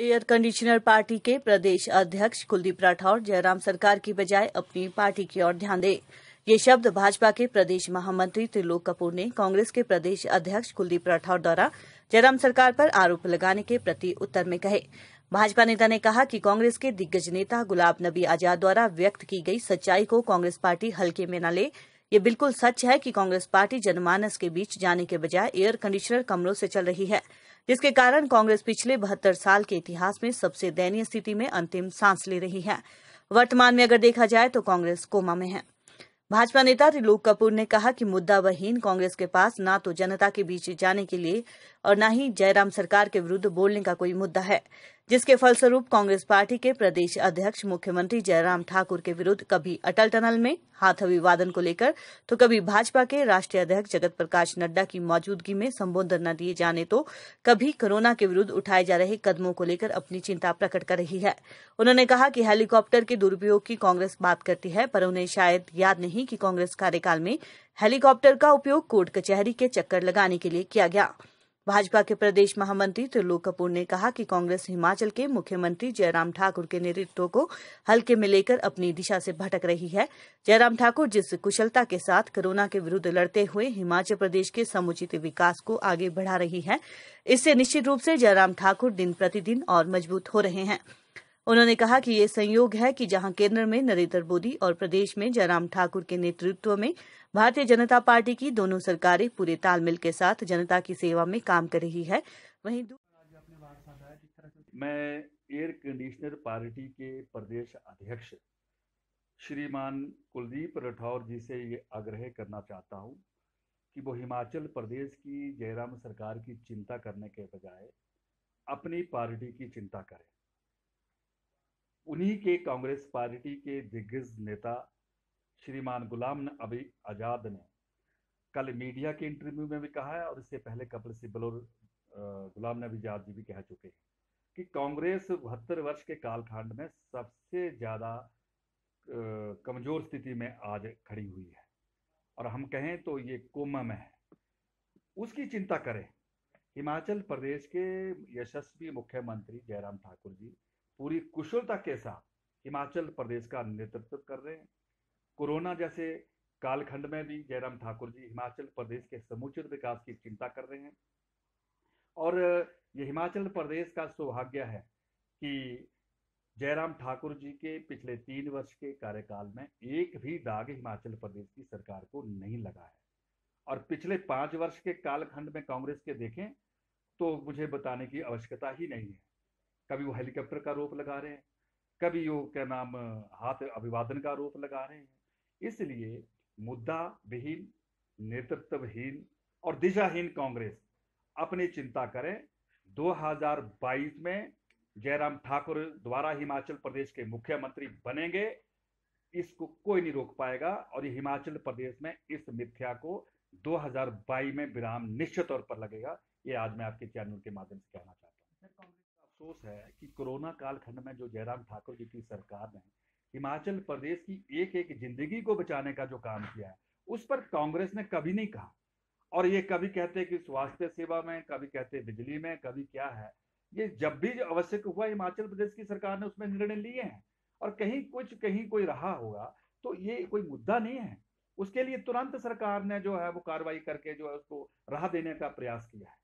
air conditioner party के प्रदेश अध्यक्ष कुलदीप राठौर जयराम सरकार की बजाय अपनी पार्टी की ओर ध्यान दें ये शब्द भाजपा के प्रदेश महामंत्री त्रिलोक कपूर ने कांग्रेस के प्रदेश अध्यक्ष कुलदीप राठौर द्वारा जयराम सरकार पर आरोप लगाने के प्रति उत्तर में कहे भाजपा नेता ने कहा कि कांग्रेस के दिग्गज नेता गुलाब नबी आजाद द्वारा व्यक्त की गई सच्चाई को कांग्रेस पार्टी हल्के में न ले ये बिल्कुल सच है कि कांग्रेस पार्टी जनमानस के बीच जाने के बजाय एयर कंडीशनर कमरों से चल रही है जिसके कारण कांग्रेस पिछले बहत्तर साल के इतिहास में सबसे दयनीय स्थिति में अंतिम सांस ले रही है वर्तमान में अगर देखा जाए तो कांग्रेस कोमा में है भाजपा नेता त्रिलोक कपूर ने कहा कि मुद्दा वहीन कांग्रेस के पास ना तो जनता के बीच जाने के लिए और न ही जयराम सरकार के विरुद्ध बोलने का कोई मुद्दा है जिसके फलस्वरूप कांग्रेस पार्टी के प्रदेश अध्यक्ष मुख्यमंत्री जयराम ठाकुर के विरुद्ध कभी अटल टनल में हाथ अभिवादन को लेकर तो कभी भाजपा के राष्ट्रीय अध्यक्ष जगत प्रकाश नड्डा की मौजूदगी में संबोधन न दिए जाने तो कभी कोरोना के विरुद्ध उठाए जा रहे कदमों को लेकर अपनी चिंता प्रकट कर रही है उन्होंने कहा कि हेलीकॉप्टर के दुरुपयोग की कांग्रेस बात करती है पर उन्हें शायद याद नहीं रही कि कांग्रेस कार्यकाल में हेलीकॉप्टर का उपयोग कोर्ट कचहरी के चक्कर लगाने के लिए किया गया भाजपा के प्रदेश महामंत्री त्रिलोक कपूर ने कहा कि कांग्रेस हिमाचल के मुख्यमंत्री जयराम ठाकुर के नेतृत्व को हल्के में लेकर अपनी दिशा से भटक रही है जयराम ठाकुर जिस कुशलता के साथ कोरोना के विरुद्ध लड़ते हुए हिमाचल प्रदेश के समुचित विकास को आगे बढ़ा रही है इससे निश्चित रूप से जयराम ठाकुर दिन प्रतिदिन और मजबूत हो रहे हैं उन्होंने कहा कि ये संयोग है कि जहां केंद्र में नरेंद्र मोदी और प्रदेश में जयराम ठाकुर के नेतृत्व में भारतीय जनता पार्टी की दोनों सरकारें पूरे तालमेल के साथ जनता की सेवा में काम कर रही है वहीं मैं एयर कंडीशनर पार्टी के प्रदेश अध्यक्ष श्रीमान कुलदीप राठौर जी से ये आग्रह करना चाहता हूँ कि वो हिमाचल प्रदेश की जयराम सरकार की चिंता करने के बजाय अपनी पार्टी की चिंता करें उन्हीं के कांग्रेस पार्टी के दिग्गज नेता श्रीमान गुलाम अभी आजाद ने कल मीडिया के इंटरव्यू में भी कहा है और इससे पहले कपिल सिब्बल और गुलाम नबी आजाद जी भी कह चुके हैं कि कांग्रेस बहत्तर वर्ष के कालखंड में सबसे ज़्यादा कमज़ोर स्थिति में आज खड़ी हुई है और हम कहें तो ये कोमा में है उसकी चिंता करें हिमाचल प्रदेश के यशस्वी मुख्यमंत्री जयराम ठाकुर जी पूरी कुशलता के साथ हिमाचल प्रदेश का नेतृत्व कर रहे हैं कोरोना जैसे कालखंड में भी जयराम ठाकुर जी हिमाचल प्रदेश के समुचित विकास की चिंता कर रहे हैं और ये हिमाचल प्रदेश का सौभाग्य है कि जयराम ठाकुर जी के पिछले तीन वर्ष के कार्यकाल में एक भी दाग हिमाचल प्रदेश की सरकार को नहीं लगा है और पिछले पांच वर्ष के कालखंड में कांग्रेस के देखें तो मुझे बताने की आवश्यकता ही नहीं है कभी वो हेलीकॉप्टर का आरोप लगा रहे हैं कभी वो क्या नाम हाथ अभिवादन का आरोप लगा रहे हैं इसलिए मुद्दा विहीन नेतृत्वहीन और दिशाहीन कांग्रेस अपनी चिंता करें 2022 में जयराम ठाकुर द्वारा हिमाचल प्रदेश के मुख्यमंत्री बनेंगे इसको कोई नहीं रोक पाएगा और हिमाचल प्रदेश में इस मिथ्या को 2022 में विराम निश्चित तौर पर लगेगा ये आज मैं आपके चैनल के माध्यम से कहना चाहता हूँ अफसोस है कि कोरोना कालखंड में जो जयराम ठाकुर जी की सरकार ने हिमाचल प्रदेश की एक एक जिंदगी को बचाने का जो काम किया है उस पर कांग्रेस ने कभी नहीं कहा और ये कभी कहते कि स्वास्थ्य सेवा में कभी कहते बिजली में कभी क्या है ये जब भी आवश्यक हुआ हिमाचल प्रदेश की सरकार ने उसमें निर्णय लिए हैं और कहीं कुछ कहीं कोई रहा होगा तो ये कोई मुद्दा नहीं है उसके लिए तुरंत सरकार ने जो है वो कार्रवाई करके जो है उसको राह देने का प्रयास किया है